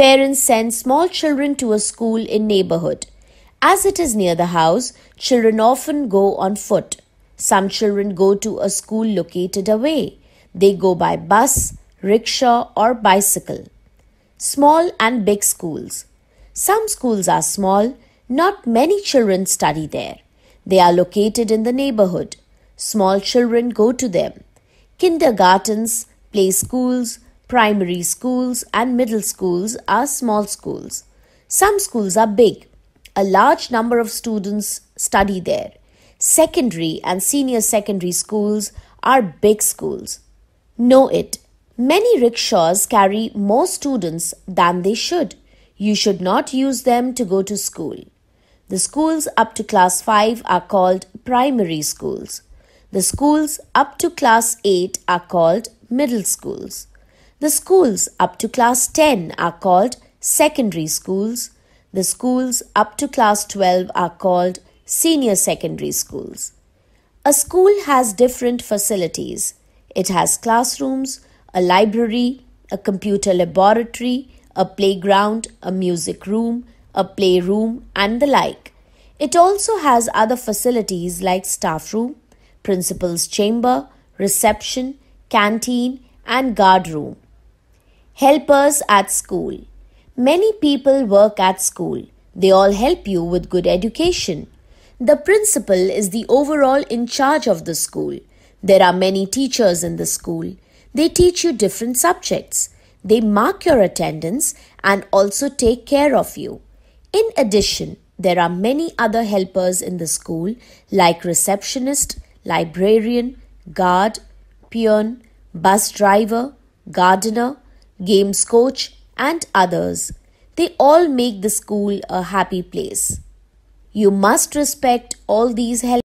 parents send small children to a school in neighborhood. As it is near the house, children often go on foot. Some children go to a school located away. They go by bus, rickshaw or bicycle. Small and big schools. Some schools are small, not many children study there. They are located in the neighborhood. Small children go to them. Kindergartens, play schools, Primary schools and middle schools are small schools. Some schools are big. A large number of students study there. Secondary and senior secondary schools are big schools. Know it. Many rickshaws carry more students than they should. You should not use them to go to school. The schools up to class 5 are called primary schools. The schools up to class 8 are called middle schools. The schools up to class 10 are called secondary schools. The schools up to class 12 are called senior secondary schools. A school has different facilities. It has classrooms, a library, a computer laboratory, a playground, a music room, a playroom, and the like. It also has other facilities like staff room, principal's chamber, reception, canteen, and guard room. Helpers at school. Many people work at school. They all help you with good education. The principal is the overall in charge of the school. There are many teachers in the school. They teach you different subjects. They mark your attendance and also take care of you. In addition, there are many other helpers in the school like receptionist, librarian, guard, peon, bus driver, gardener, games coach, and others. They all make the school a happy place. You must respect all these help.